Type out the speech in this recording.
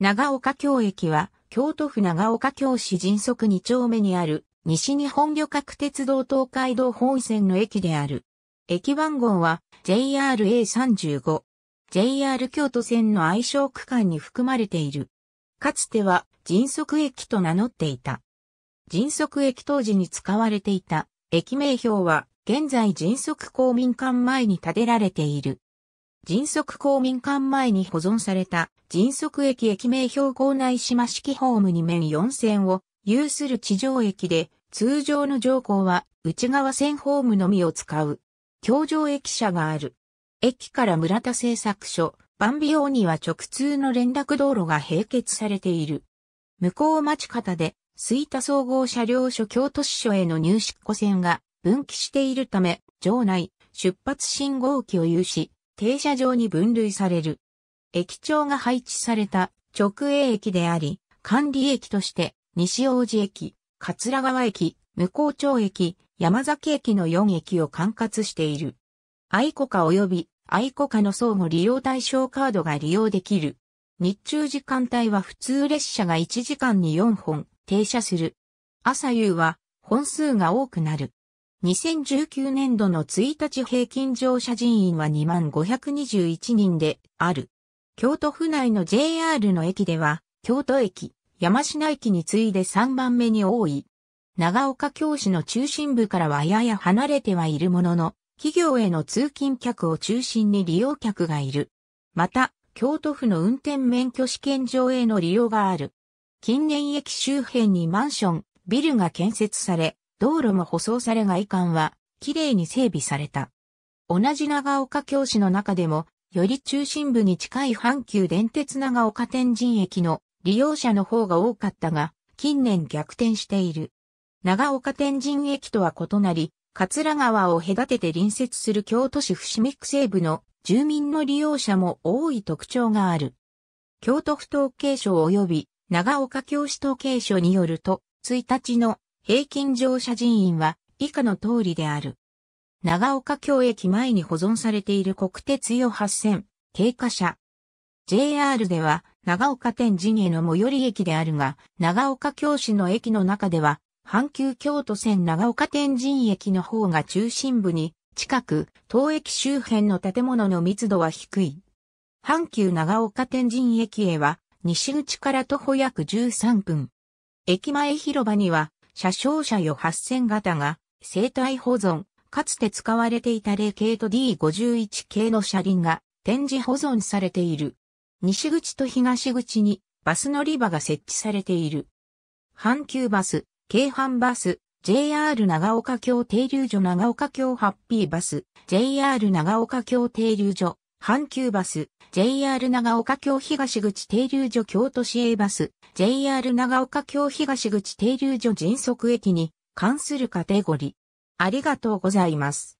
長岡京駅は、京都府長岡京市迅速2丁目にある、西日本旅客鉄道東海道本線の駅である。駅番号は JRA35。JR 京都線の愛称区間に含まれている。かつては、迅速駅と名乗っていた。迅速駅当時に使われていた、駅名標は、現在迅速公民館前に建てられている。迅速公民館前に保存された迅速駅駅名標高内島式ホーム2面4線を有する地上駅で通常の乗降は内側線ホームのみを使う。橋上駅舎がある。駅から村田製作所、万美用には直通の連絡道路が併結されている。向こう町方で、吹田総合車両所京都市所への入出庫線が分岐しているため、場内、出発信号機を有し、停車場に分類される。駅長が配置された直営駅であり、管理駅として西大路駅、桂川駅、向こう町駅、山崎駅の4駅を管轄している。愛子家及び愛子家の相互利用対象カードが利用できる。日中時間帯は普通列車が1時間に4本停車する。朝夕は本数が多くなる。2019年度の1日平均乗車人員は2521人である。京都府内の JR の駅では、京都駅、山科駅に次いで3番目に多い。長岡京市の中心部からはやや離れてはいるものの、企業への通勤客を中心に利用客がいる。また、京都府の運転免許試験場への利用がある。近年駅周辺にマンション、ビルが建設され、道路も舗装され外観は、綺麗に整備された。同じ長岡京市の中でも、より中心部に近い阪急電鉄長岡天神駅の利用者の方が多かったが、近年逆転している。長岡天神駅とは異なり、桂川を隔てて隣接する京都市伏見区西部の住民の利用者も多い特徴がある。京都府統計省及び長岡京市統計省によると、1日の平均乗車人員は以下の通りである。長岡京駅前に保存されている国鉄用8000、経過車。JR では長岡天神への最寄り駅であるが、長岡京市の駅の中では、阪急京都線長岡天神駅の方が中心部に近く、当駅周辺の建物の密度は低い。阪急長岡天神駅へは、西口から徒歩約13分。駅前広場には、車掌車よ8000型が生体保存、かつて使われていた0系と D51 系の車輪が展示保存されている。西口と東口にバス乗り場が設置されている。阪急バス、京阪バス、JR 長岡京停留所長岡京ハッピーバス、JR 長岡京停留所、阪急バス、JR 長岡京東口停留所京都市営バス、JR 長岡京東口停留所迅速駅に関するカテゴリー。ありがとうございます。